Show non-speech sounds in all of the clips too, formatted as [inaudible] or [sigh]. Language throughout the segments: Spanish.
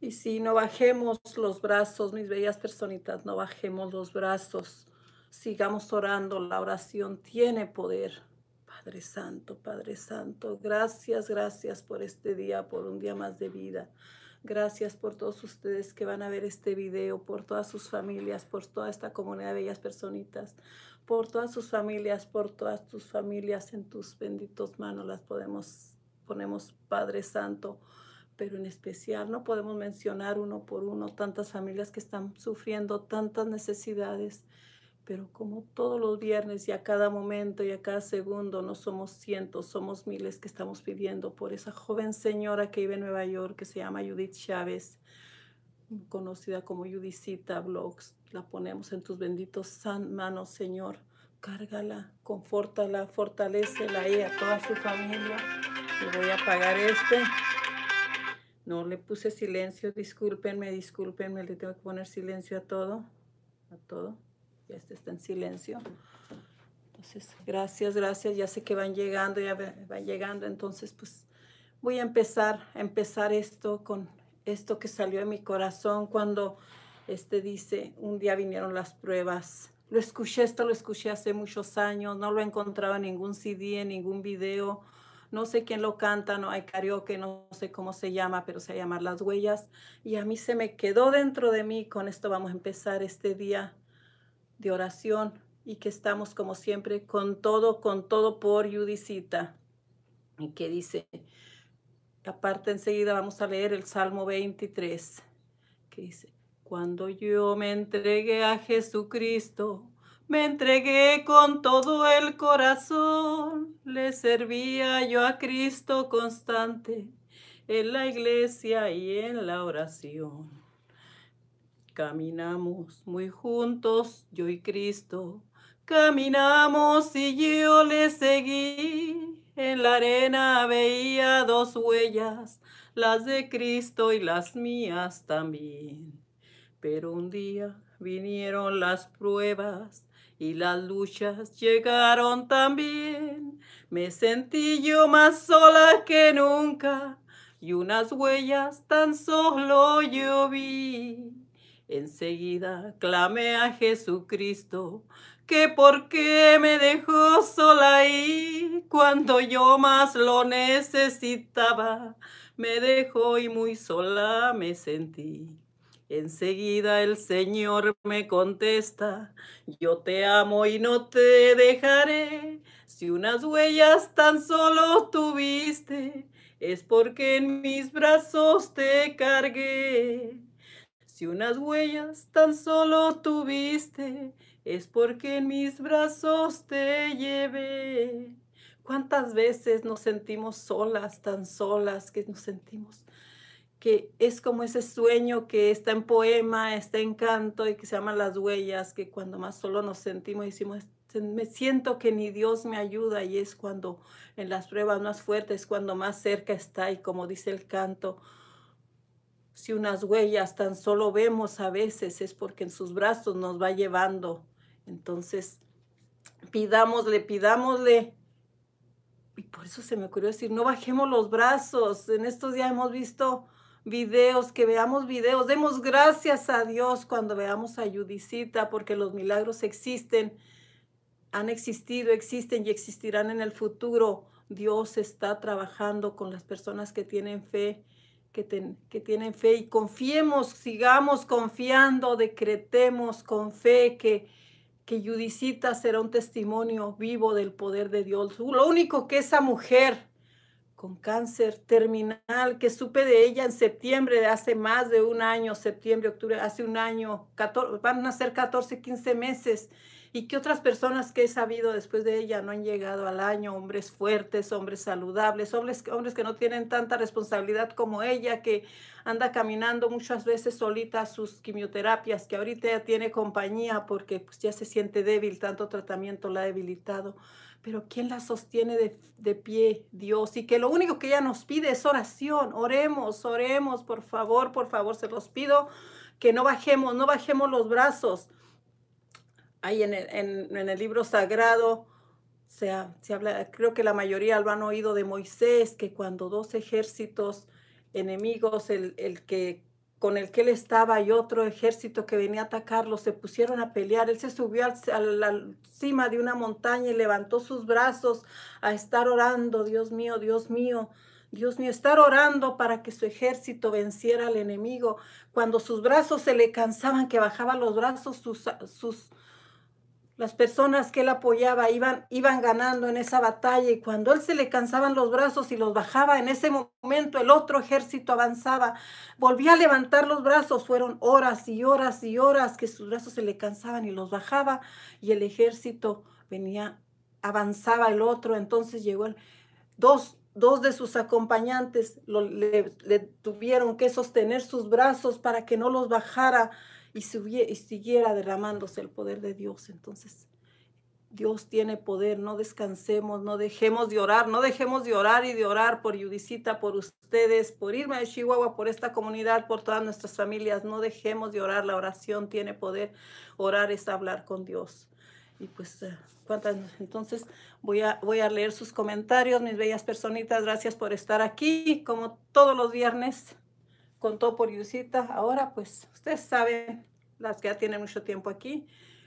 Y si no bajemos los brazos, mis bellas personitas, no bajemos los brazos. Sigamos orando, la oración tiene poder. Padre Santo, Padre Santo, gracias, gracias por este día, por un día más de vida. Gracias por todos ustedes que van a ver este video, por todas sus familias, por toda esta comunidad de bellas personitas, por todas sus familias, por todas tus familias en tus benditos manos las podemos, ponemos Padre Santo pero en especial no podemos mencionar uno por uno tantas familias que están sufriendo tantas necesidades, pero como todos los viernes y a cada momento y a cada segundo no somos cientos, somos miles que estamos pidiendo por esa joven señora que vive en Nueva York que se llama Judith Chávez, conocida como Judicita Blogs. La ponemos en tus benditos manos, Señor. Cárgala, confórtala, fortalecela y a toda su familia. Le voy a pagar este. No le puse silencio, discúlpenme, discúlpenme, le tengo que poner silencio a todo, a todo. Ya este está en silencio. Entonces, gracias, gracias, ya sé que van llegando, ya van llegando, entonces pues voy a empezar, a empezar esto con esto que salió de mi corazón cuando este dice, un día vinieron las pruebas. Lo escuché, esto lo escuché hace muchos años, no lo he encontrado en ningún CD, en ningún video no sé quién lo canta, no hay karaoke, no sé cómo se llama, pero se llama Las Huellas. Y a mí se me quedó dentro de mí, con esto vamos a empezar este día de oración y que estamos como siempre con todo, con todo por Judicita. Y que dice, aparte enseguida vamos a leer el Salmo 23, que dice, cuando yo me entregué a Jesucristo, me entregué con todo el corazón, le servía yo a Cristo constante en la iglesia y en la oración. Caminamos muy juntos, yo y Cristo. Caminamos y yo le seguí. En la arena veía dos huellas, las de Cristo y las mías también. Pero un día vinieron las pruebas y las luchas llegaron también. Me sentí yo más sola que nunca y unas huellas tan solo yo vi. Enseguida clamé a Jesucristo, que por qué me dejó sola ahí cuando yo más lo necesitaba. Me dejó y muy sola me sentí. Enseguida el Señor me contesta, yo te amo y no te dejaré. Si unas huellas tan solo tuviste, es porque en mis brazos te cargué. Si unas huellas tan solo tuviste, es porque en mis brazos te llevé. ¿Cuántas veces nos sentimos solas, tan solas que nos sentimos que es como ese sueño que está en poema, está en canto y que se llama Las Huellas, que cuando más solo nos sentimos decimos, me siento que ni Dios me ayuda y es cuando en las pruebas más fuertes, cuando más cerca está y como dice el canto, si unas huellas tan solo vemos a veces es porque en sus brazos nos va llevando. Entonces, pidámosle, pidámosle. Y por eso se me ocurrió decir, no bajemos los brazos. En estos días hemos visto videos, que veamos videos. Demos gracias a Dios cuando veamos a Judicita, porque los milagros existen, han existido, existen y existirán en el futuro. Dios está trabajando con las personas que tienen fe, que, que tienen fe y confiemos, sigamos confiando, decretemos con fe que, que Judicita será un testimonio vivo del poder de Dios. Lo único que esa mujer con cáncer terminal, que supe de ella en septiembre de hace más de un año, septiembre, octubre, hace un año, van a ser 14, 15 meses, y que otras personas que he sabido después de ella no han llegado al año, hombres fuertes, hombres saludables, hombres, que no tienen tanta responsabilidad como ella, que anda caminando muchas veces solita a sus quimioterapias, que ahorita ya tiene compañía porque pues, ya se siente débil, tanto tratamiento la ha debilitado pero ¿quién la sostiene de, pie? Dios. Y que lo único que ella nos pide es oración. Oremos, oremos, por favor, por favor, se los pido, que no bajemos, no bajemos los brazos. Ahí en el, en, el libro sagrado, se, se habla, creo que la mayoría lo han oído de Moisés, que cuando dos ejércitos enemigos, el, el que con el que él estaba y otro ejército que venía a atacarlo, se pusieron a pelear. Él se subió a la cima de una montaña y levantó sus brazos a estar orando, Dios mío, Dios mío. Dios mío, estar orando para que su ejército venciera al enemigo. Cuando sus brazos se le cansaban, que bajaba los brazos, sus, sus, las personas que él apoyaba iban, iban ganando en esa batalla y cuando él se le cansaban los brazos y los bajaba, en ese momento el otro ejército avanzaba, volvía a levantar los brazos, fueron horas y horas y horas que sus brazos se le cansaban y los bajaba y el ejército venía, avanzaba el otro, entonces llegó dos, de sus acompañantes le tuvieron que sostener sus brazos para que no los bajara y, y siguiera derramándose el poder de Dios. Entonces, Dios tiene poder, no descansemos, no dejemos de orar, no dejemos de orar y de orar por Judicita, por ustedes, por Irma de Chihuahua, por esta comunidad, por todas nuestras familias, no dejemos de orar, la oración tiene poder, orar es hablar con Dios. Y pues, eh, ¿cuántas? Entonces voy a, voy a leer sus comentarios, mis bellas personitas, gracias por estar aquí, como todos los viernes contó por Yusita. Ahora, pues, ustedes saben, las que ya tienen mucho tiempo aquí,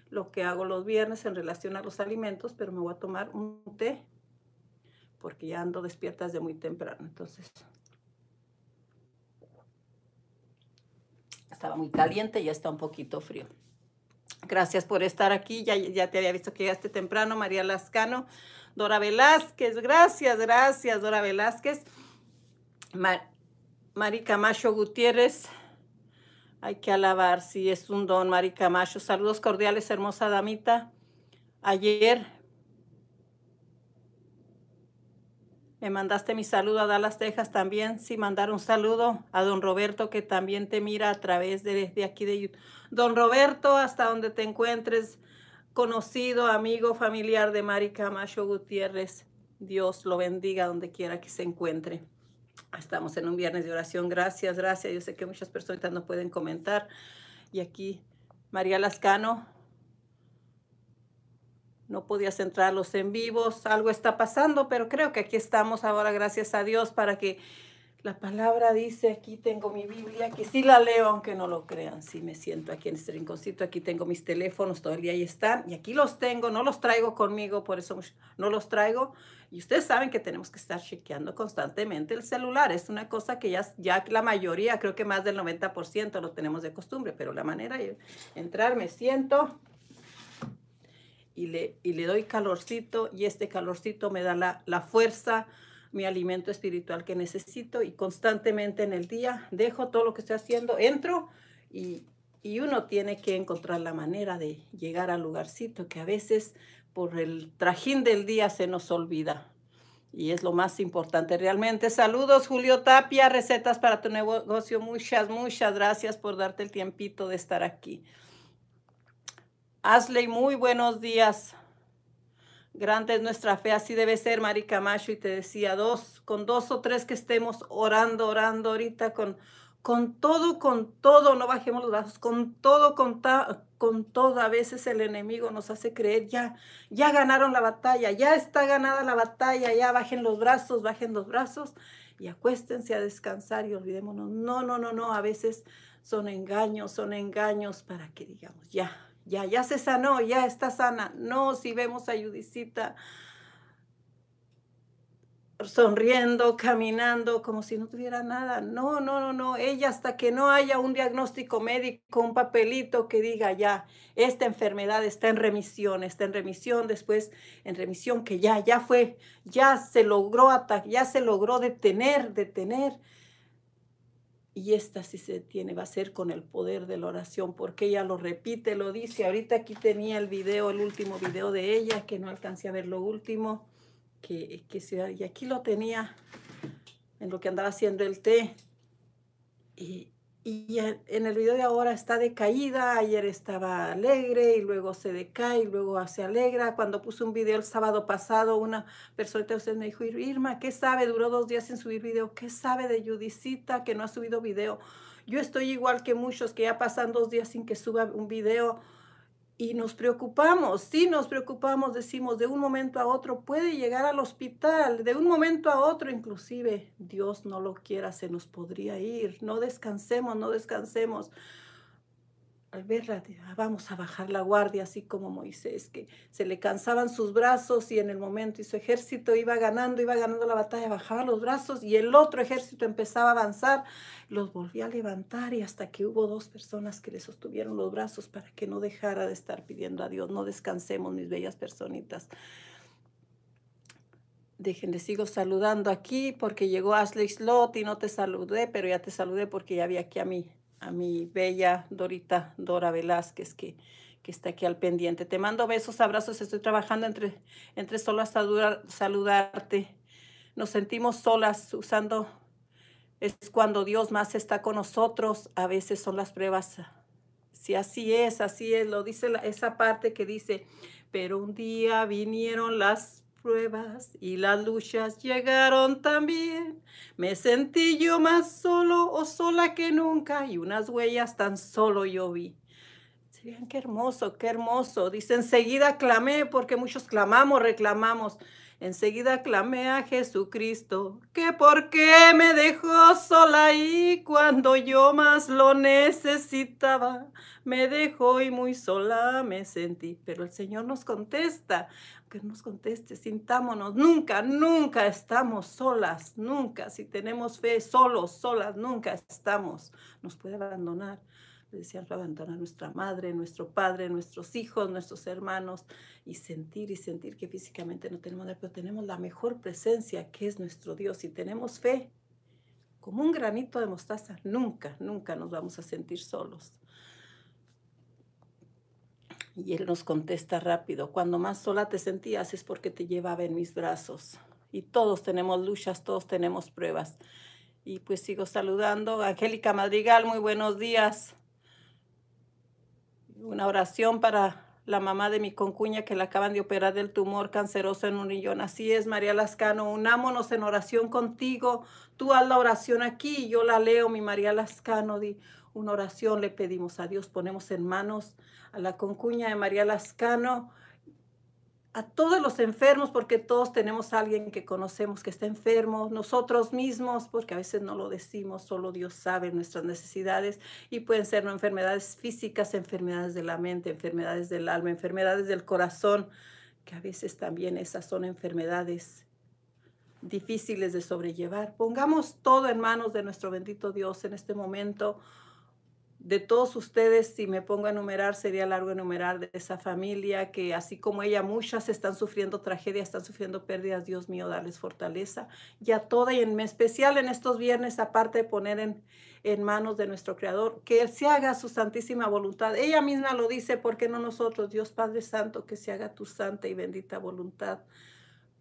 lo que hago los viernes en relación a los alimentos, pero me voy a tomar un té porque ya ando despiertas desde muy temprano. Entonces, estaba muy caliente, y ya está un poquito frío. Gracias por estar aquí. Ya, te había visto que llegaste temprano, María Lascano. Dora Velázquez, gracias, gracias, Dora Velázquez. María, Mari Camacho Gutiérrez. Hay que alabar, si sí, es un don, Mari Camacho. Saludos cordiales, hermosa damita. Ayer me mandaste mi saludo a Dallas, Texas también. Sí, mandar un saludo a don Roberto que también te mira a través de, de aquí de YouTube. Don Roberto, hasta donde te encuentres, conocido, amigo, familiar de Mari Camacho Gutiérrez. Dios lo bendiga donde quiera que se encuentre. Estamos en un viernes de oración. Gracias, gracias. Yo sé que muchas personas no pueden comentar. Y aquí, María Lascano, no podías entrar en vivos. Algo está pasando, pero creo que aquí estamos ahora, gracias a Dios, para que la palabra dice, aquí tengo mi Biblia, que sí la leo aunque no lo crean, sí me siento aquí en este rinconcito, aquí tengo mis teléfonos, todo el día ahí están, y aquí los tengo, no los traigo conmigo, por eso no los traigo. Y ustedes saben que tenemos que estar chequeando constantemente el celular, es una cosa que ya, ya la mayoría, creo que más del 90% lo tenemos de costumbre, pero la manera de entrar, me siento, y le, y le doy calorcito, y este calorcito me da la fuerza, mi alimento espiritual que necesito y constantemente en el día dejo todo lo que estoy haciendo, entro y, y uno tiene que encontrar la manera de llegar al lugarcito que a veces por el trajín del día se nos olvida. Y es lo más importante realmente. Saludos, Julio Tapia, recetas para tu negocio. Muchas, muchas gracias por darte el tiempito de estar aquí. Asley, muy buenos días. Grande es nuestra fe, así debe ser, Mari Camacho, y te decía, dos, con dos o tres que estemos orando, orando ahorita, con, con todo, con todo, no bajemos los brazos, con todo, con, con todo, a veces el enemigo nos hace creer, ya, ya ganaron la batalla, ya está ganada la batalla, ya bajen los brazos, bajen los brazos, y acuéstense a descansar y olvidémonos, no, no, no, no, a veces son engaños, son engaños para que digamos, ya, ya, ya se sanó, ya está sana. No, si vemos a Judicita sonriendo, caminando, como si no tuviera nada. No, no, no, no. Ella hasta que no haya un diagnóstico médico, un papelito que diga ya, esta enfermedad está en remisión, está en remisión, después en remisión, que ya, ya fue, ya se logró atacar, ya se logró detener, detener. Y esta sí se tiene, va a ser con el poder de la oración, porque ella lo repite, lo dice. Ahorita aquí tenía el video, el último video de ella, que no alcancé a ver lo último, que, que y aquí lo tenía en lo que andaba haciendo el té. Y, y en el video de ahora está decaída, ayer estaba alegre y luego se decae y luego se alegra. Cuando puse un video el sábado pasado, una persona de usted me dijo, Irma, ¿qué sabe? Duró dos días sin subir video. ¿Qué sabe de Judicita que no ha subido video? Yo estoy igual que muchos que ya pasan dos días sin que suba un video y nos preocupamos, sí nos preocupamos, decimos, de un momento a otro puede llegar al hospital, de un momento a otro inclusive, Dios no lo quiera, se nos podría ir, no descansemos, no descansemos al verla, ah, vamos a bajar la guardia, así como Moisés, que se le cansaban sus brazos y en el momento y su ejército iba ganando, iba ganando la batalla, bajaba los brazos y el otro ejército empezaba a avanzar, los volvía a levantar y hasta que hubo dos personas que le sostuvieron los brazos para que no dejara de estar pidiendo a Dios, no descansemos mis bellas personitas. Dejen, les sigo saludando aquí porque llegó Ashley Slot y no te saludé, pero ya te saludé porque ya vi aquí a mí a mi bella Dorita Dora Velázquez, que, que está aquí al pendiente. Te mando besos, abrazos, estoy trabajando entre, entre solo saludarte. Nos sentimos solas usando, es cuando Dios más está con nosotros, a veces son las pruebas. Si así es, así es, lo dice esa parte que dice, pero un día vinieron las pruebas y las luchas llegaron también. Me sentí yo más solo o sola que nunca y unas huellas tan solo yo vi. serían qué hermoso, qué hermoso. Dice, enseguida clamé, porque muchos clamamos, reclamamos. Enseguida clamé a Jesucristo, que por qué me dejó sola y cuando yo más lo necesitaba. Me dejó y muy sola me sentí. Pero el Señor nos contesta, que nos conteste, sintámonos, nunca, nunca estamos solas, nunca, si tenemos fe, solos, solas, nunca estamos, nos puede abandonar, le decían, abandonar nuestra madre, nuestro padre, nuestros hijos, nuestros hermanos, y sentir y sentir que físicamente no tenemos pero tenemos la mejor presencia que es nuestro Dios, y tenemos fe, como un granito de mostaza, nunca, nunca nos vamos a sentir solos. Y él nos contesta rápido, cuando más sola te sentías es porque te llevaba en mis brazos. Y todos tenemos luchas, todos tenemos pruebas. Y pues sigo saludando. Angélica Madrigal, muy buenos días. Una oración para la mamá de mi concuña que la acaban de operar del tumor canceroso en un millón. Así es, María Lascano, unámonos en oración contigo. Tú haz la oración aquí yo la leo, mi María Lascano una oración le pedimos a Dios, ponemos en manos a la concuña de María Lascano, a todos los enfermos, porque todos tenemos a alguien que conocemos que está enfermo, nosotros mismos, porque a veces no lo decimos, solo Dios sabe nuestras necesidades y pueden ser enfermedades físicas, enfermedades de la mente, enfermedades del alma, enfermedades del corazón, que a veces también esas son enfermedades difíciles de sobrellevar. Pongamos todo en manos de nuestro bendito Dios en este momento de todos ustedes, si me pongo a enumerar, sería largo enumerar de esa familia que así como ella, muchas están sufriendo tragedias, están sufriendo pérdidas. Dios mío, darles fortaleza. Y a toda y en especial en estos viernes, aparte de poner en, en manos de nuestro Creador, que Él se haga su santísima voluntad. Ella misma lo dice, ¿por qué no nosotros, Dios Padre Santo, que se haga tu santa y bendita voluntad?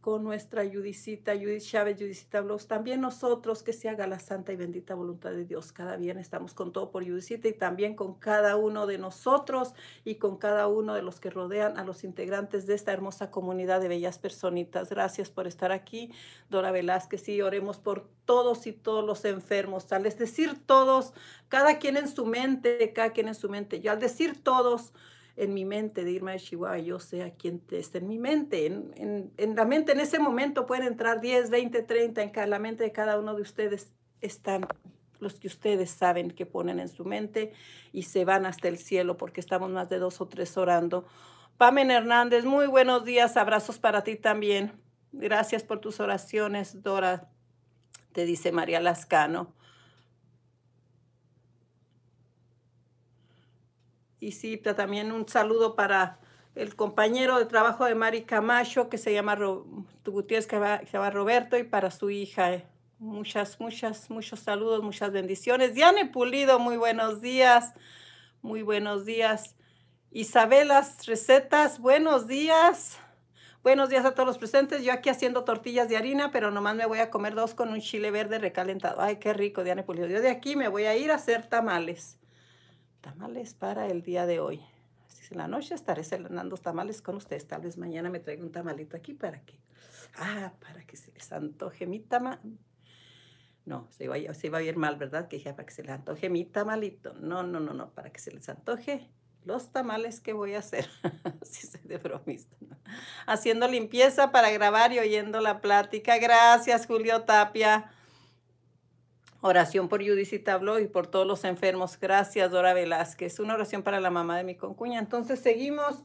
con nuestra Judicita, Judith Chávez, Judicita Blogs, también nosotros, que se haga la santa y bendita voluntad de Dios. Cada bien estamos con todo por Judicita y también con cada uno de nosotros y con cada uno de los que rodean a los integrantes de esta hermosa comunidad de bellas personitas. Gracias por estar aquí, Dora Velázquez, y oremos por todos y todos los enfermos. Al decir todos, cada quien en su mente, cada quien en su mente, Yo al decir todos, en mi mente de irme Chihuahua, yo sé a quién está en mi mente. En, la mente en ese momento pueden entrar 10, 20, 30, en cada, la mente de cada uno de ustedes están los que ustedes saben que ponen en su mente y se van hasta el cielo porque estamos más de dos o tres orando. Pamen Hernández, muy buenos días, abrazos para ti también. Gracias por tus oraciones, Dora, te dice María Lascano. Y sí, también un saludo para el compañero de trabajo de Mari Camacho, que se llama que, llama Roberto, y para su hija. Eh. Muchas, muchas, muchos saludos, muchas bendiciones. Diane Pulido, muy buenos días. Muy buenos días. Isabelas Recetas, buenos días. Buenos días a todos los presentes. Yo aquí haciendo tortillas de harina, pero nomás me voy a comer dos con un chile verde recalentado. Ay, qué rico, Diane Pulido. Yo de aquí me voy a ir a hacer tamales tamales para el día de hoy. Así es, en la noche estaré cenando tamales con ustedes. Tal vez mañana me traiga un tamalito aquí para que, ah, para que se les antoje mi tamal. No, se iba, a ir mal, ¿verdad? Que dije, ah, para que se les antoje mi tamalito. No, no, no, no, para que se les antoje los tamales que voy a hacer. Así [laughs] se de bromista. Haciendo limpieza para grabar y oyendo la plática. Gracias, Julio Tapia. Oración por Judith Tablo y por todos los enfermos. Gracias, Dora Velázquez. Una oración para la mamá de mi concuña. Entonces seguimos.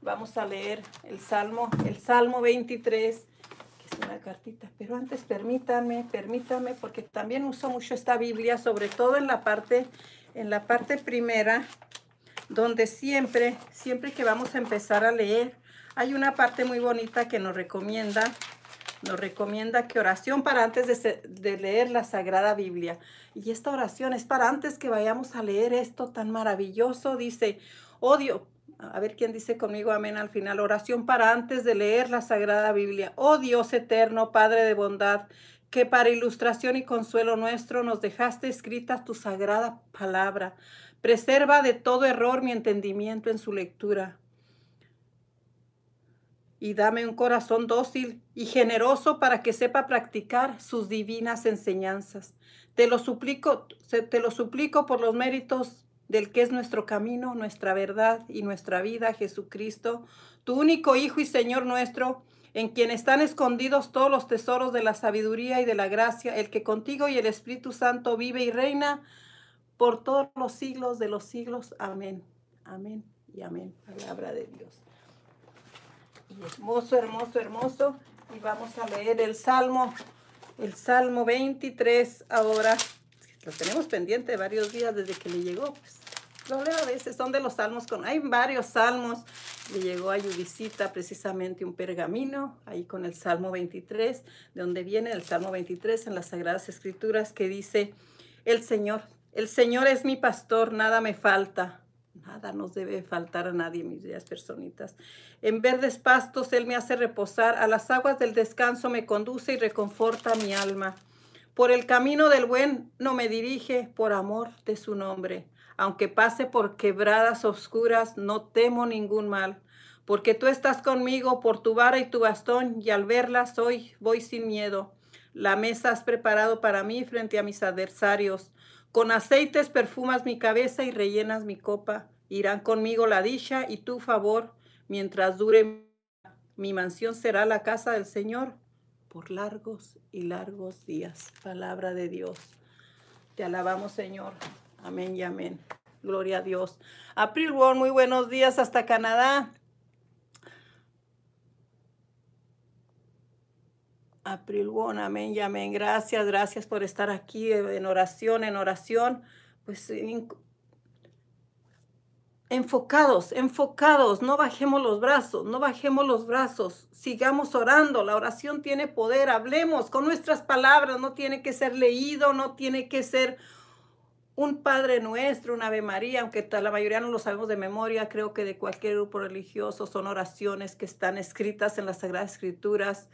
Vamos a leer el Salmo, el Salmo 23, que es una cartita. Pero antes permítame, permítame, porque también uso mucho esta Biblia, sobre todo en la parte, en la parte primera, donde siempre, siempre que vamos a empezar a leer, hay una parte muy bonita que nos recomienda nos recomienda que oración para antes de, leer la Sagrada Biblia. Y esta oración es para antes que vayamos a leer esto tan maravilloso. Dice, odio, a ver quién dice conmigo amén al final, oración para antes de leer la Sagrada Biblia. Oh Dios eterno, Padre de bondad, que para ilustración y consuelo nuestro nos dejaste escrita tu sagrada palabra. Preserva de todo error mi entendimiento en su lectura y dame un corazón dócil y generoso para que sepa practicar sus divinas enseñanzas. Te lo suplico, te lo suplico por los méritos del que es nuestro camino, nuestra verdad y nuestra vida, Jesucristo, tu único Hijo y Señor nuestro, en quien están escondidos todos los tesoros de la sabiduría y de la gracia, el que contigo y el Espíritu Santo vive y reina por todos los siglos de los siglos. Amén. Amén y amén. Palabra de Dios hermoso, hermoso, hermoso. Y vamos a leer el Salmo, el Salmo 23 ahora. Lo tenemos pendiente varios días desde que le llegó. Pues. lo leo a veces, son de los salmos. con Hay varios salmos. Le llegó a judicita precisamente un pergamino, ahí con el Salmo 23, de donde viene el Salmo 23 en las Sagradas Escrituras, que dice, el Señor, el Señor es mi pastor, nada me falta. Nada nos debe faltar a nadie, mis días personitas. En verdes pastos Él me hace reposar, a las aguas del descanso me conduce y reconforta mi alma. Por el camino del buen no me dirige, por amor de su nombre. Aunque pase por quebradas oscuras, no temo ningún mal, porque tú estás conmigo por tu vara y tu bastón, y al verlas hoy voy sin miedo. La mesa has preparado para mí frente a mis adversarios. Con aceites perfumas mi cabeza y rellenas mi copa. Irán conmigo la dicha y tu favor, mientras dure mi mansión será la casa del Señor por largos y largos días. Palabra de Dios. Te alabamos, Señor. Amén y amén. Gloria a Dios. April Wong, muy buenos días hasta Canadá. April Wong, amén y amén. Gracias, gracias por estar aquí en oración, en oración. Pues enfocados, enfocados, no bajemos los brazos, no bajemos los brazos, sigamos orando, la oración tiene poder, hablemos con nuestras palabras, no tiene que ser leído, no tiene que ser un Padre Nuestro, un Ave María, aunque la mayoría no lo sabemos de memoria, creo que de cualquier grupo religioso son oraciones que están escritas en las Sagradas Escrituras.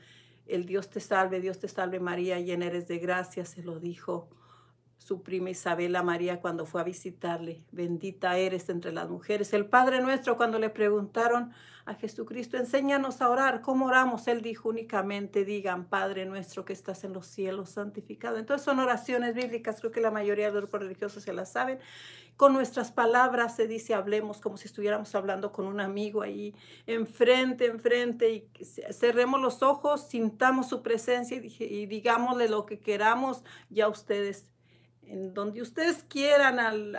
El Dios te salve, Dios te salve María, llena eres de gracia, se lo dijo su prima Isabela María cuando fue a visitarle. Bendita eres entre las mujeres. El Padre nuestro cuando le preguntaron a Jesucristo, enséñanos a orar, ¿cómo oramos? Él dijo únicamente, digan, Padre nuestro que estás en los cielos, santificado. Entonces son oraciones bíblicas, creo que la mayoría de los religiosos se las saben. Con nuestras palabras se dice, hablemos como si estuviéramos hablando con un amigo ahí, enfrente, enfrente, y cerremos los ojos, sintamos su presencia y, y digámosle lo que queramos, ya ustedes en donde ustedes quieran, al,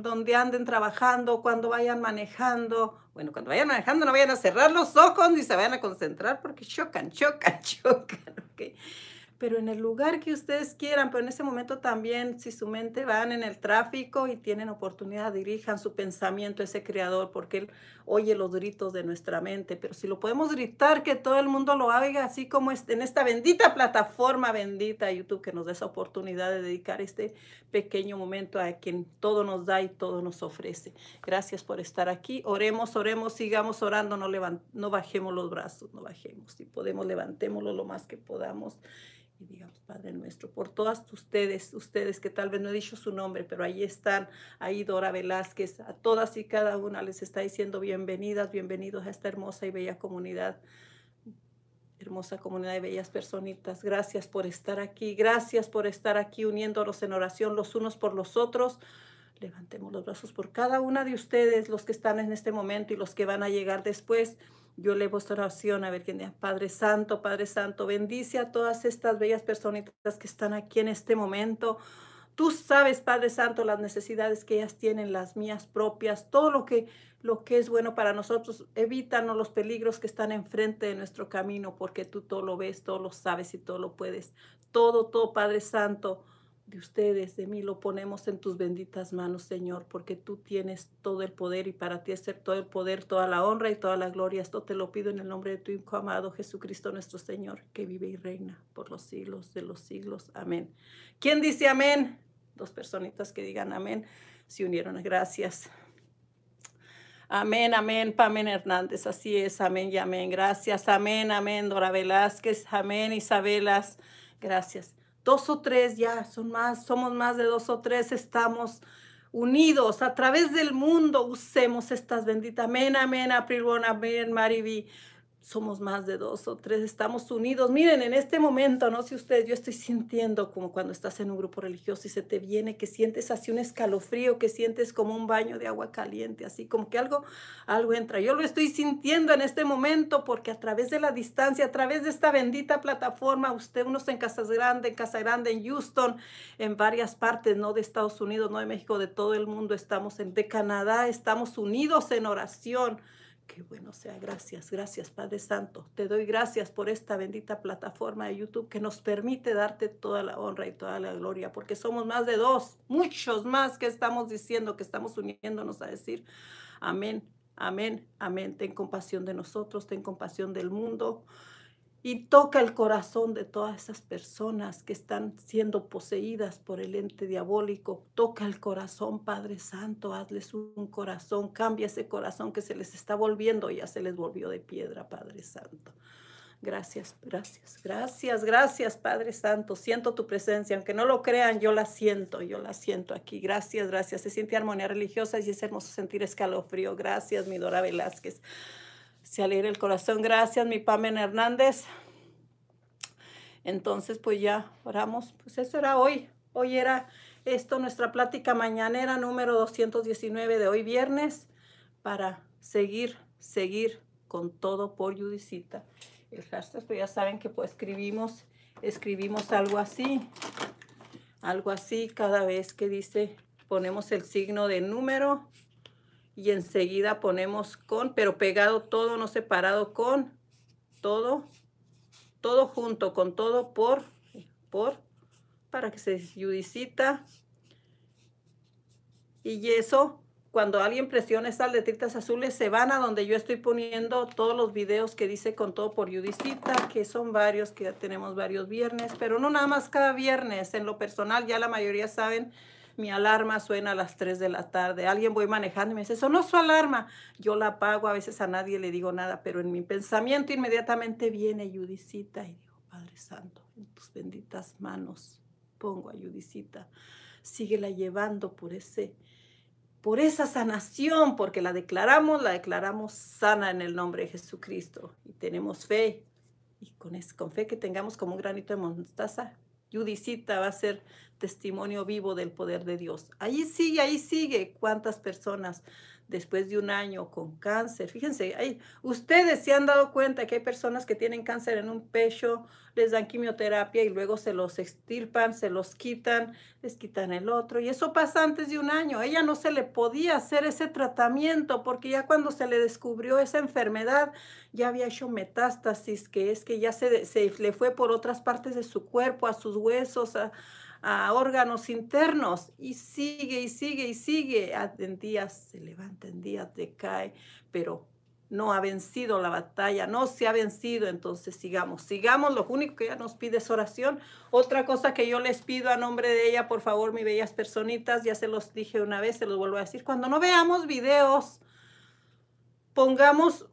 donde anden trabajando, cuando vayan manejando. Bueno, cuando vayan manejando no vayan a cerrar los ojos ni se vayan a concentrar porque chocan, [laughs] chocan, chocan. ¿okay? pero en el lugar que ustedes quieran, pero en ese momento también, si su mente van en el tráfico y tienen oportunidad, dirijan su pensamiento a ese creador, porque él oye los gritos de nuestra mente, pero si lo podemos gritar, que todo el mundo lo haga, así como en esta bendita plataforma bendita YouTube, que nos da esa oportunidad de dedicar este pequeño momento a quien todo nos da y todo nos ofrece. Gracias por estar aquí. Oremos, oremos, sigamos orando, no, no bajemos los brazos, no bajemos. Si podemos, levantémoslo lo más que podamos y digamos, Padre nuestro, por todas ustedes, ustedes que tal vez no he dicho su nombre, pero ahí están, ahí Dora Velázquez, a todas y cada una les está diciendo bienvenidas, bienvenidos a esta hermosa y bella comunidad, hermosa comunidad de bellas personitas. Gracias por estar aquí, gracias por estar aquí uniéndonos en oración los unos por los otros. Levantemos los brazos por cada una de ustedes, los que están en este momento y los que van a llegar después. Yo elevo esta oración a ver quién es Padre Santo, Padre Santo, bendice a todas estas bellas personitas que están aquí en este momento. Tú sabes, Padre Santo, las necesidades que ellas tienen, las mías propias, todo lo que, lo que es bueno para nosotros. Evítanos los peligros que están enfrente de nuestro camino, porque tú todo lo ves, todo lo sabes y todo lo puedes. Todo, todo, Padre Santo de ustedes, de mí, lo ponemos en tus benditas manos, Señor, porque tú tienes todo el poder y para ti es todo el poder, toda la honra y toda la gloria. Esto te lo pido en el nombre de tu Hijo amado Jesucristo nuestro Señor, que vive y reina por los siglos de los siglos. Amén. ¿Quién dice amén? Dos personitas que digan amén se unieron. Gracias. Amén, amén, Pamela Hernández, así es, amén y amén. Gracias, amén, amén, Dora Velázquez, amén, Isabelas, gracias dos o tres, ya son más, somos más de dos o tres, estamos unidos a través del mundo, usemos estas benditas. Amén, amén, April, amén, somos más de dos o tres, estamos unidos. Miren, en este momento, no sé ustedes, yo estoy sintiendo como cuando estás en un grupo religioso y se te viene, que sientes así un escalofrío, que sientes como un baño de agua caliente, así como que algo, algo entra. Yo lo estoy sintiendo en este momento porque a través de la distancia, a través de esta bendita plataforma, usted, unos en Casas Grande, en Casa Grande, en Houston, en varias partes, no de Estados Unidos, no de México, de todo el mundo, estamos en, de Canadá, estamos unidos en oración. Qué bueno sea, gracias, gracias Padre Santo. Te doy gracias por esta bendita plataforma de YouTube que nos permite darte toda la honra y toda la gloria, porque somos más de dos, muchos más que estamos diciendo, que estamos uniéndonos a decir, amén, amén, amén. Ten compasión de nosotros, ten compasión del mundo y toca el corazón de todas esas personas que están siendo poseídas por el ente diabólico. Toca el corazón, Padre Santo, hazles un corazón, cambia ese corazón que se les está volviendo, ya se les volvió de piedra, Padre Santo. Gracias, gracias, gracias, gracias, Padre Santo. Siento tu presencia, aunque no lo crean, yo la siento, yo la siento aquí. Gracias, gracias. Se siente armonía religiosa y es hermoso sentir escalofrío. Gracias, mi Dora Velázquez. Se alegra el corazón. Gracias, mi Pamen Hernández. Entonces, pues ya oramos. Pues eso era hoy. Hoy era esto, nuestra plática mañanera número 219 de hoy viernes, para seguir, seguir con todo por Judicita. El pues ya saben que pues escribimos, escribimos algo así, algo así cada vez que dice, ponemos el signo de número y enseguida ponemos con, pero pegado todo, no separado con, todo, todo junto con todo por, por, para que se judicita. Y eso, cuando alguien presione estas letritas azules, se van a donde yo estoy poniendo todos los videos que dice con todo por judicita, que son varios, que ya tenemos varios viernes, pero no nada más cada viernes. En lo personal, ya la mayoría saben mi alarma suena a las 3 de la tarde, alguien voy manejando y me dice, es su alarma, yo la apago, a veces a nadie le digo nada, pero en mi pensamiento inmediatamente viene Judicita y digo, Padre Santo, en tus benditas manos pongo a Judicita, síguela llevando por ese por esa sanación, porque la declaramos, la declaramos sana en el nombre de Jesucristo. Y tenemos fe, y con, con fe que tengamos como un granito de mostaza, Judicita va a ser testimonio vivo del poder de Dios. Ahí sigue, ahí sigue cuántas personas después de un año con cáncer. Fíjense, ustedes se han dado cuenta que hay personas que tienen cáncer en un pecho, les dan quimioterapia y luego se los extirpan, se los quitan, les quitan el otro. Y eso pasa antes de un año. Ella no se le podía hacer ese tratamiento porque ya cuando se le descubrió esa enfermedad, ya había hecho metástasis, que es que ya se, se le fue por otras partes de su cuerpo, a sus huesos, a a órganos internos y sigue y sigue y sigue. Ah, en días se levanta, en días decae, pero no ha vencido la batalla, no se ha vencido, entonces sigamos, sigamos, lo único que ella nos pide es oración. Otra cosa que yo les pido a nombre de ella, por favor, mis bellas personitas, ya se los dije una vez, se los vuelvo a decir, cuando no veamos videos, pongamos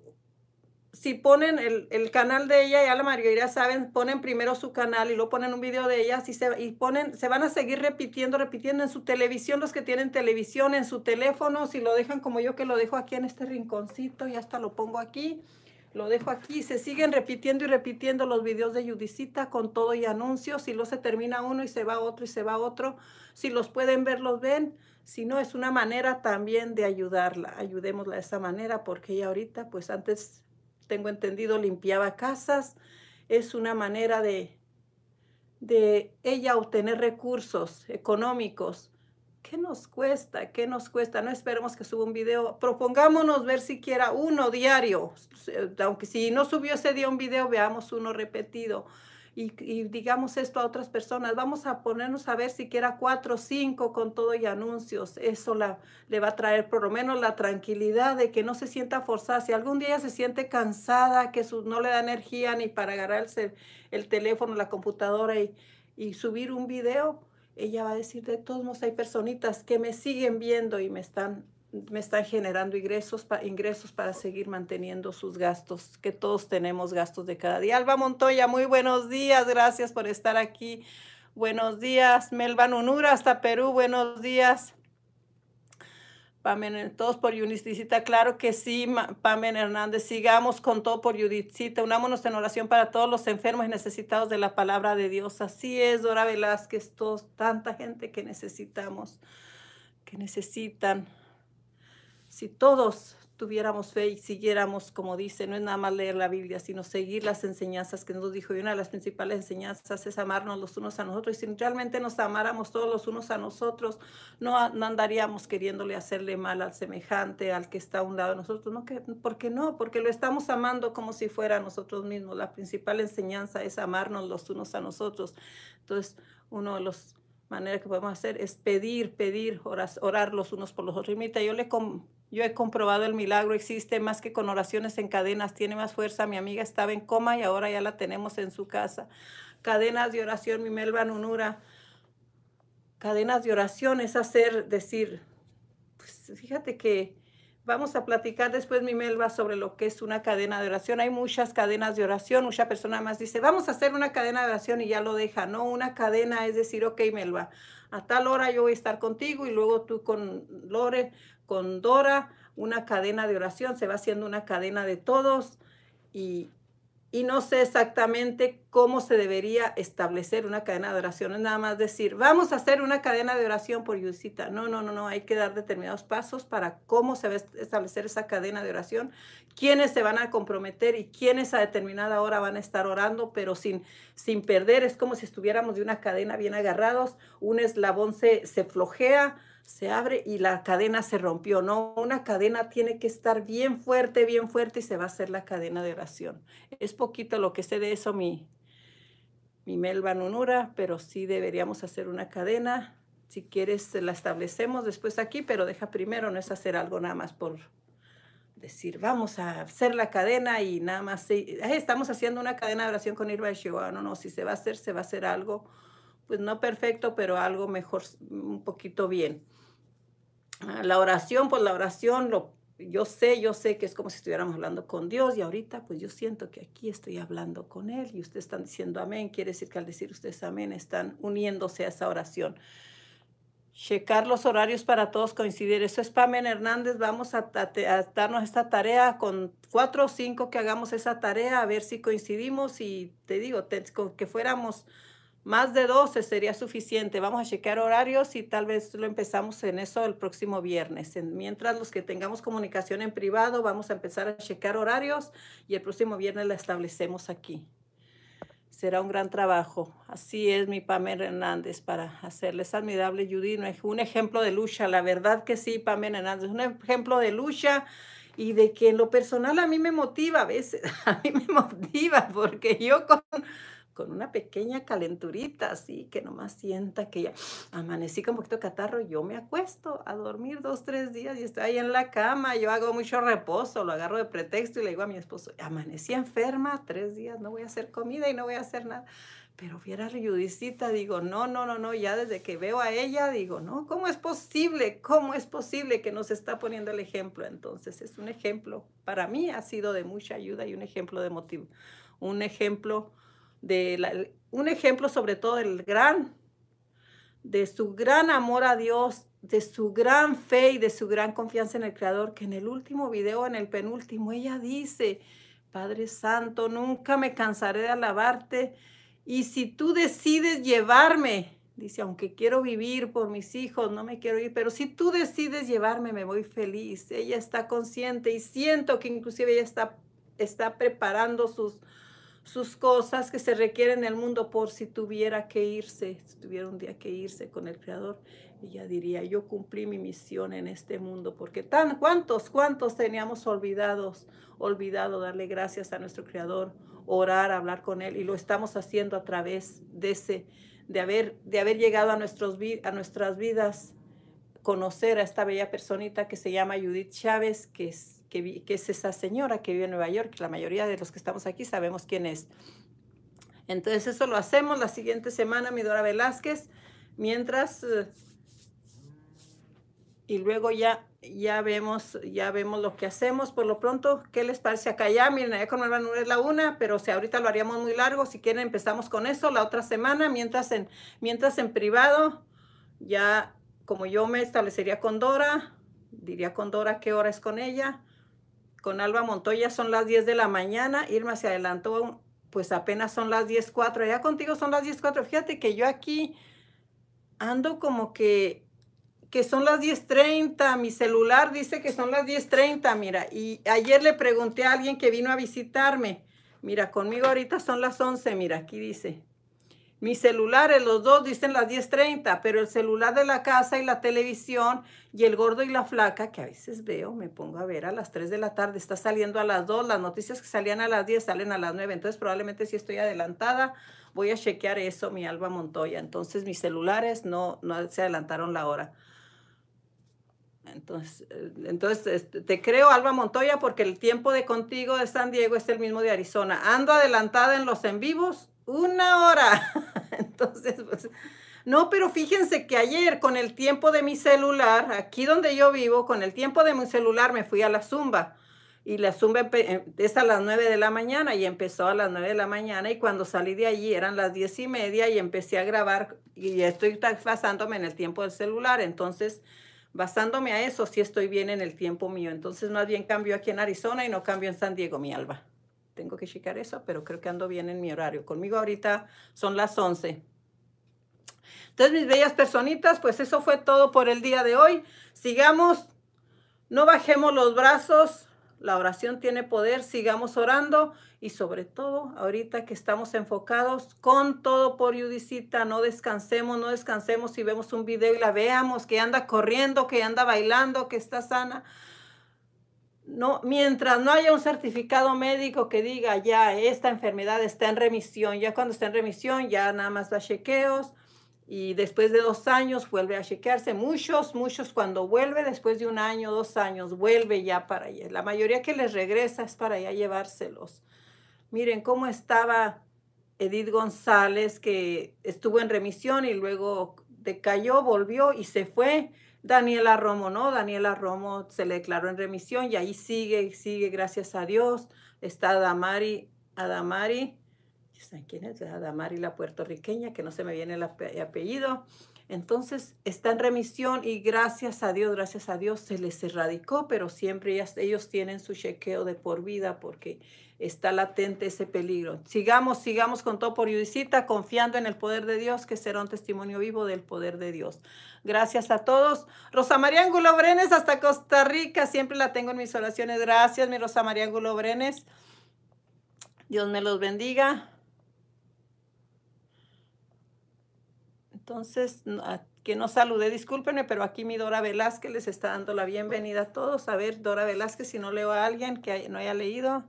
si ponen el, canal de ella, ya la mayoría saben, ponen primero su canal y luego ponen un video de ella. y, se, ponen, se van a seguir repitiendo, repitiendo en su televisión, los que tienen televisión, en su teléfono, si lo dejan como yo que lo dejo aquí en este rinconcito y hasta lo pongo aquí, lo dejo aquí, se siguen repitiendo y repitiendo los videos de Judicita con todo y anuncios, si luego se termina uno y se va otro y se va otro, si los pueden ver, los ven, si no, es una manera también de ayudarla, ayudémosla de esa manera porque ella ahorita, pues antes tengo entendido, limpiaba casas. Es una manera de, de ella obtener recursos económicos. ¿Qué nos cuesta? ¿Qué nos cuesta? No esperemos que suba un video. Propongámonos ver siquiera uno diario. Eh, aunque si no subió ese día un video, veamos uno repetido y, digamos esto a otras personas. Vamos a ponernos a ver siquiera cuatro o cinco con todo y anuncios. Eso la, le va a traer por lo menos la tranquilidad de que no se sienta forzada. Si algún día se siente cansada, que no le da energía ni para agarrarse el teléfono, la computadora y, y subir un video, ella va a decir, de todos modos hay personitas que me siguen viendo y me están me están generando ingresos, ingresos para seguir manteniendo sus gastos, que todos tenemos gastos de cada día. Alba Montoya, muy buenos días, gracias por estar aquí. Buenos días, Melba Nunura, hasta Perú, buenos días. Pamen, todos por Judicita, claro que sí, Pamen Hernández, sigamos con todo por Judicita, unámonos en oración para todos los enfermos y necesitados de la palabra de Dios. Así es, Dora Velázquez, todos, tanta gente que necesitamos, que necesitan si todos tuviéramos fe y siguiéramos, como dice, no es nada más leer la Biblia, sino seguir las enseñanzas que nos dijo. Y una de las principales enseñanzas es amarnos los unos a nosotros. Y si realmente nos amáramos todos los unos a nosotros, no, andaríamos queriéndole hacerle mal al semejante, al que está a un lado de nosotros. No, ¿Por qué no? Porque lo estamos amando como si fuera nosotros mismos. La principal enseñanza es amarnos los unos a nosotros. Entonces, uno de los manera que podemos hacer es pedir, pedir, orar, los unos por los otros. Y mira, yo, yo he comprobado el milagro, existe más que con oraciones en cadenas, tiene más fuerza. Mi amiga estaba en coma y ahora ya la tenemos en su casa. Cadenas de oración, mi Melba Nunura. Cadenas de oración es hacer, decir, pues, fíjate que Vamos a platicar después, mi Melba, sobre lo que es una cadena de oración. Hay muchas cadenas de oración. Mucha persona más dice, vamos a hacer una cadena de oración y ya lo deja. No, una cadena es decir, ok, Melba, a tal hora yo voy a estar contigo y luego tú con Lore, con Dora, una cadena de oración. Se va haciendo una cadena de todos y, y no sé exactamente cómo se debería establecer una cadena de oración. es nada más decir, vamos a hacer una cadena de oración por Yusita. No, no, no, no. Hay que dar determinados pasos para cómo se va a establecer esa cadena de oración, quiénes se van a comprometer y quiénes a determinada hora van a estar orando, pero sin, sin perder. Es como si estuviéramos de una cadena bien agarrados. Un eslabón se, se flojea se abre y la cadena se rompió. No, una cadena tiene que estar bien fuerte, bien fuerte y se va a hacer la cadena de oración. Es poquito lo que sé de eso, mi, mi Melba Nunura, pero sí deberíamos hacer una cadena. Si quieres, la establecemos después aquí, pero deja primero, no es hacer algo nada más por decir, vamos a hacer la cadena y nada más. estamos haciendo una cadena de oración con de Chihuahua. No, no, si se va a hacer, se va a hacer algo, pues no perfecto, pero algo mejor, un poquito bien. Ah, la oración, por pues, la oración, yo sé, yo sé que es como si estuviéramos hablando con Dios y ahorita pues yo siento que aquí estoy hablando con Él y ustedes están diciendo amén, quiere decir que al decir ustedes amén están uniéndose a esa oración. Checar los horarios para todos coincidir. Eso es Pamen Hernández. Vamos a, darnos esta tarea con cuatro o cinco que hagamos esa tarea, a ver si coincidimos y te digo, que fuéramos más de 12 sería suficiente. Vamos a checar horarios y tal vez lo empezamos en eso el próximo viernes. Mientras los que tengamos comunicación en privado, vamos a empezar a checar horarios y el próximo viernes la establecemos aquí. Será un gran trabajo. Así es mi Pamela Hernández para hacerles admirable, Judy. Un ejemplo de lucha, la verdad que sí, Pamela Hernández. Un ejemplo de lucha y de que en lo personal a mí me motiva a veces. [laughs] A mí me motiva porque yo con con una pequeña calenturita, así que nomás sienta que ya amanecí con un poquito catarro, yo me acuesto a dormir dos, tres días y estoy ahí en la cama, yo hago mucho reposo, lo agarro de pretexto y le digo a mi esposo, amanecí enferma, tres días, no voy a hacer comida y no voy a hacer nada. Pero viera Judicita, digo, no, no, no, no, ya desde que veo a ella, digo, no, ¿cómo es posible? ¿Cómo es posible que nos está poniendo el ejemplo? Entonces es un ejemplo, para mí ha sido de mucha ayuda y un ejemplo de motivo, un ejemplo de un ejemplo sobre todo del gran, de su gran amor a Dios, de su gran fe y de su gran confianza en el Creador, que en el último video, en el penúltimo, ella dice, Padre Santo, nunca me cansaré de alabarte. Y si tú decides llevarme, dice, aunque quiero vivir por mis hijos, no me quiero ir, pero si tú decides llevarme, me voy feliz. Ella está consciente y siento que inclusive ella está, está preparando sus, sus cosas que se requieren en el mundo por si tuviera que irse, si tuviera un día que irse con el Creador. Ella diría, yo cumplí mi misión en este mundo, porque tan cuantos cuántos teníamos olvidados, olvidado darle gracias a nuestro Creador, orar, hablar con Él, y lo estamos haciendo a través de ese, de haber, de haber llegado a, nuestros, a nuestras vidas, conocer a esta bella personita que se llama Judith Chávez, que es que, es esa señora que vive en Nueva York, que la mayoría de los que estamos aquí sabemos quién es. Entonces eso lo hacemos la siguiente semana, mi Dora Velázquez, mientras eh, y luego ya ya vemos ya vemos lo que hacemos por lo pronto qué les parece acá ya miren allá con no es la una pero si ahorita lo haríamos muy largo si quieren empezamos con eso la otra semana mientras en mientras en privado ya como yo me establecería con Dora diría con Dora qué hora es con ella con Alba Montoya son las 10 de la mañana, Irma se adelantó, pues apenas son las 10.04, Allá contigo son las 10.04, fíjate que yo aquí ando como que, que son las 10.30, mi celular dice que son las 10.30, mira, y ayer le pregunté a alguien que vino a visitarme, mira, conmigo ahorita son las 11, mira, aquí dice, mis celulares, los dos dicen las 10.30, pero el celular de la casa y la televisión y el gordo y la flaca, que a veces veo, me pongo a ver a las 3 de la tarde, está saliendo a las 2, las noticias que salían a las 10 salen a las 9, entonces probablemente si estoy adelantada voy a chequear eso, mi Alba Montoya. Entonces mis celulares no, no se adelantaron la hora. Entonces, eh, entonces, este, te creo, Alba Montoya, porque el tiempo de contigo de San Diego es el mismo de Arizona. Ando adelantada en los en vivos una hora. [laughs] Entonces, pues, no, pero fíjense que ayer con el tiempo de mi celular, aquí donde yo vivo, con el tiempo de mi celular me fui a la zumba. Y la zumba em, es a las 9 de la mañana y empezó a las 9 de la mañana y cuando salí de allí eran las diez y media y empecé a grabar y estoy basándome en el tiempo del celular. Entonces, basándome a eso, si estoy bien en el tiempo mío. Entonces, más bien cambio aquí en Arizona y no cambio en San Diego, mi alba tengo que checar eso, pero creo que ando bien en mi horario. Conmigo ahorita son las 11. Entonces, mis bellas personitas, pues eso fue todo por el día de hoy. Sigamos, no bajemos los brazos, la oración tiene poder, sigamos orando y sobre todo ahorita que estamos enfocados con todo por Judicita, no descansemos, no descansemos si vemos un video y la veamos que anda corriendo, que anda bailando, que está sana no, mientras no haya un certificado médico que diga ya esta enfermedad está en remisión, ya cuando está en remisión ya nada más da chequeos y después de dos años vuelve a chequearse. Muchos, muchos cuando vuelve después de un año, dos años, vuelve ya para allá. La mayoría que les regresa es para allá llevárselos. Miren cómo estaba Edith González que estuvo en remisión y luego decayó, volvió y se fue. Daniela Romo, ¿no? Daniela Romo se le declaró en remisión y ahí sigue, sigue, gracias a Dios. Está Adamari, Adamari, ¿saben quién es? Adamari la puertorriqueña, que no se me viene el apellido. Entonces está en remisión y gracias a Dios, gracias a Dios se les erradicó, pero siempre ellos tienen su chequeo de por vida porque está latente ese peligro. Sigamos, sigamos con todo por Yudicita, confiando en el poder de Dios, que será un testimonio vivo del poder de Dios. Gracias a todos. Rosa María Angulo Brenes, hasta Costa Rica, siempre la tengo en mis oraciones. Gracias, mi Rosa María Angulo Brenes. Dios me los bendiga. Entonces, que no saludé, discúlpenme, pero aquí mi Dora Velázquez les está dando la bienvenida a todos. A ver, Dora Velázquez, si no leo a alguien que no haya leído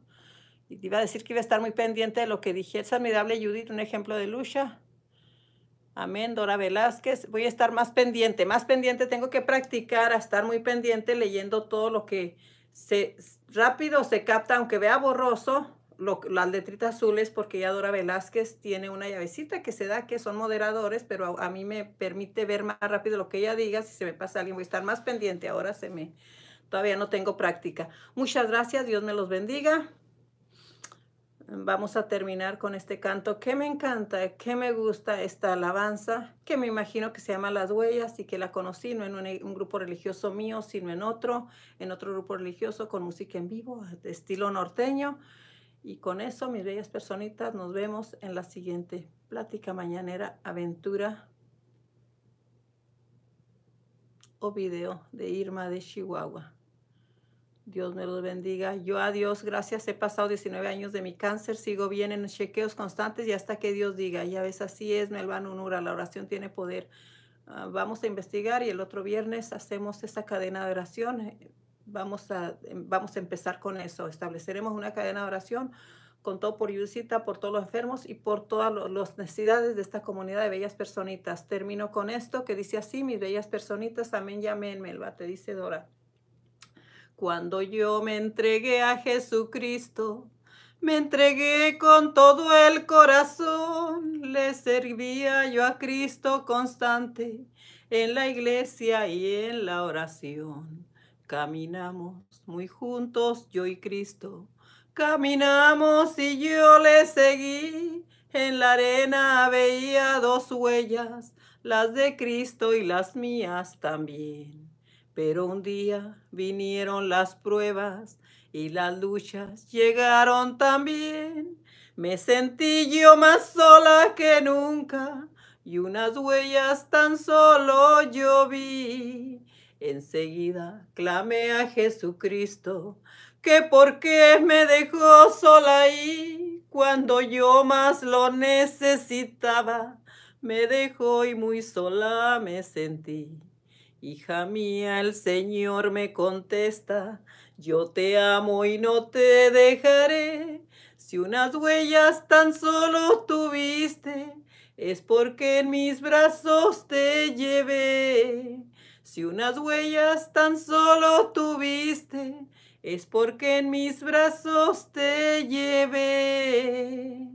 iba a decir que iba a estar muy pendiente de lo que dije. Es admirable, Judith, un ejemplo de lucha. Amén, Dora Velázquez. Voy a estar más pendiente, más pendiente. Tengo que practicar a estar muy pendiente leyendo todo lo que se rápido se capta, aunque vea borroso, lo, las letritas azules, porque ya Dora Velázquez tiene una llavecita que se da, que son moderadores, pero a, a mí me permite ver más rápido lo que ella diga. Si se me pasa alguien, voy a estar más pendiente. Ahora se me, todavía no tengo práctica. Muchas gracias, Dios me los bendiga vamos a terminar con este canto que me encanta, que me gusta esta alabanza, que me imagino que se llama Las Huellas y que la conocí no en un, grupo religioso mío, sino en otro, en otro grupo religioso con música en vivo, de estilo norteño. Y con eso, mis bellas personitas, nos vemos en la siguiente plática mañanera, aventura o video de Irma de Chihuahua. Dios me los bendiga. Yo a Dios, gracias, he pasado 19 años de mi cáncer, sigo bien en chequeos constantes y hasta que Dios diga, ya ves, así es, Melba Nunura. la oración tiene poder. Ah, vamos a investigar y el otro viernes hacemos esta cadena de oración. Vamos a, em, vamos a empezar con eso. Estableceremos una cadena de oración con todo por Yusita, por todos los enfermos y por todas las necesidades de esta comunidad de bellas personitas. Termino con esto que dice así, mis bellas personitas, amén llamen, Melba. te dice Dora. Cuando yo me entregué a Jesucristo, me entregué con todo el corazón, le servía yo a Cristo constante en la iglesia y en la oración. Caminamos muy juntos yo y Cristo, caminamos y yo le seguí. En la arena veía dos huellas, las de Cristo y las mías también. Pero un día vinieron las pruebas y las luchas llegaron también. Me sentí yo más sola que nunca y unas huellas tan solo yo vi. Enseguida clamé a Jesucristo, que por qué me dejó sola ahí cuando yo más lo necesitaba. Me dejó y muy sola me sentí. Hija mía, el Señor me contesta, yo te amo y no te dejaré. Si unas huellas tan solo tuviste, es porque en mis brazos te llevé. Si unas huellas tan solo tuviste, es porque en mis brazos te llevé.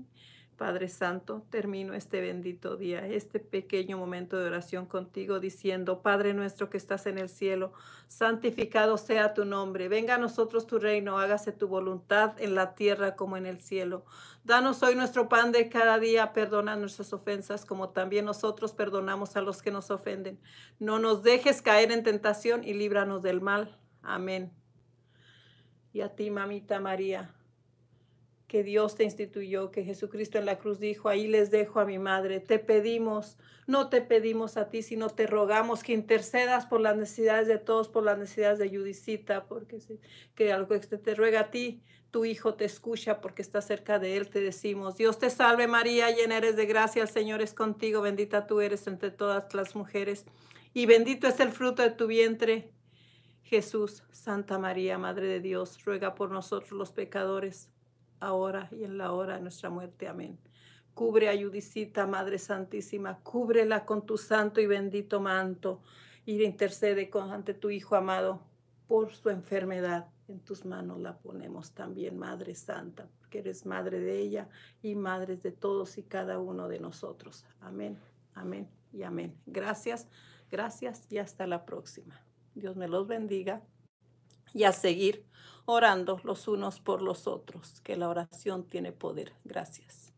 Padre Santo, termino este bendito día, este pequeño momento de oración contigo, diciendo, Padre nuestro que estás en el cielo, santificado sea tu nombre, venga a nosotros tu reino, hágase tu voluntad en la tierra como en el cielo. Danos hoy nuestro pan de cada día, perdona nuestras ofensas como también nosotros perdonamos a los que nos ofenden. No nos dejes caer en tentación y líbranos del mal. Amén. Y a ti, mamita María que Dios te instituyó, que Jesucristo en la cruz dijo, ahí les dejo a mi madre, te pedimos, no te pedimos a ti, sino te rogamos que intercedas por las necesidades de todos, por las necesidades de Judicita, porque si, que algo que te ruega a ti, tu hijo te escucha porque está cerca de él, te decimos, Dios te salve María, llena eres de gracia, el Señor es contigo, bendita tú eres entre todas las mujeres, y bendito es el fruto de tu vientre. Jesús, Santa María, Madre de Dios, ruega por nosotros los pecadores ahora y en la hora de nuestra muerte. Amén. Cubre a Judicita, Madre Santísima, cúbrela con tu santo y bendito manto y intercede ante tu Hijo amado por su enfermedad. En tus manos la ponemos también, Madre Santa, porque eres madre de ella y madre de todos y cada uno de nosotros. Amén, amén y amén. Gracias, gracias y hasta la próxima. Dios me los bendiga y a seguir orando los unos por los otros, que la oración tiene poder. Gracias.